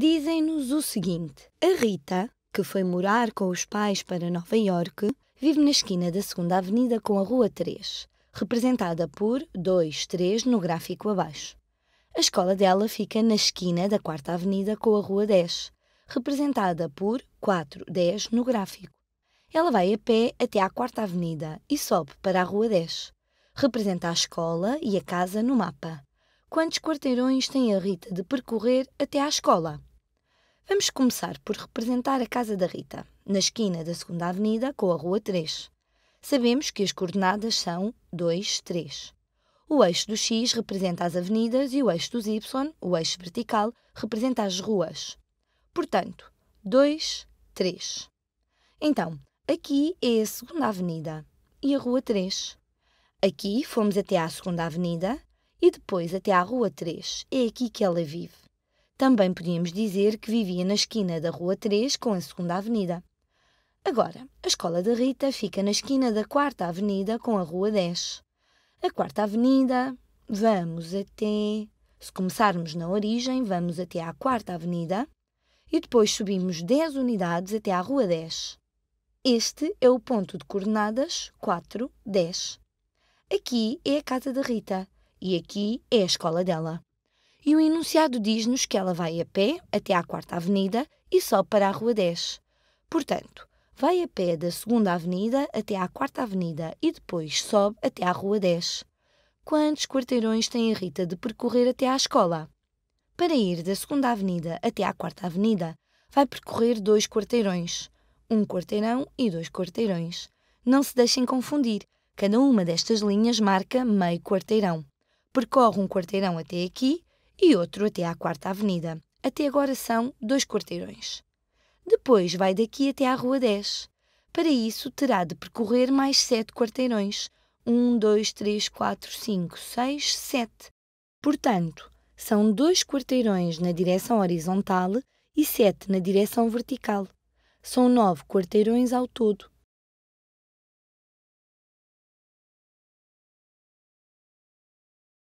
dizem-nos o seguinte: a Rita, que foi morar com os pais para Nova Iorque, vive na esquina da 2 Avenida com a Rua 3, representada por 2, 3 no gráfico abaixo. A escola dela fica na esquina da 4 Avenida com a Rua 10, representada por 4, 10 no gráfico. Ela vai a pé até à 4 Avenida e sobe para a Rua 10. Representa a escola e a casa no mapa. Quantos quarteirões tem a Rita de percorrer até à escola? Vamos começar por representar a casa da Rita, na esquina da 2 Avenida com a Rua 3. Sabemos que as coordenadas são 2, 3. O eixo do X representa as avenidas e o eixo dos Y, o eixo vertical, representa as ruas. Portanto, 2, 3. Então, aqui é a 2 avenida e a rua 3. Aqui fomos até à 2 avenida e depois até à rua 3. É aqui que ela vive. Também podíamos dizer que vivia na esquina da Rua 3 com a 2 Avenida. Agora, a escola de Rita fica na esquina da 4 Avenida com a Rua 10. A 4 Avenida, vamos até. Se começarmos na origem, vamos até à 4 Avenida e depois subimos 10 unidades até à Rua 10. Este é o ponto de coordenadas 4, 10. Aqui é a casa de Rita e aqui é a escola dela e o enunciado diz-nos que ela vai a pé até à 4 Avenida e só para a Rua 10. Portanto, vai a pé da 2 Avenida até à 4 Avenida e depois sobe até à Rua 10. Quantos quarteirões tem a Rita de percorrer até à escola? Para ir da 2 Avenida até à 4 Avenida, vai percorrer dois quarteirões. Um quarteirão e dois quarteirões. Não se deixem confundir, cada uma destas linhas marca meio quarteirão. Percorre um quarteirão até aqui e outro até à Quarta Avenida. Até agora são dois quarteirões. Depois vai daqui até à Rua 10. Para isso, terá de percorrer mais sete quarteirões. 1, 2, 3, 4, 5, 6, 7. Portanto, são dois quarteirões na direção horizontal e sete na direção vertical. São nove quarteirões ao todo.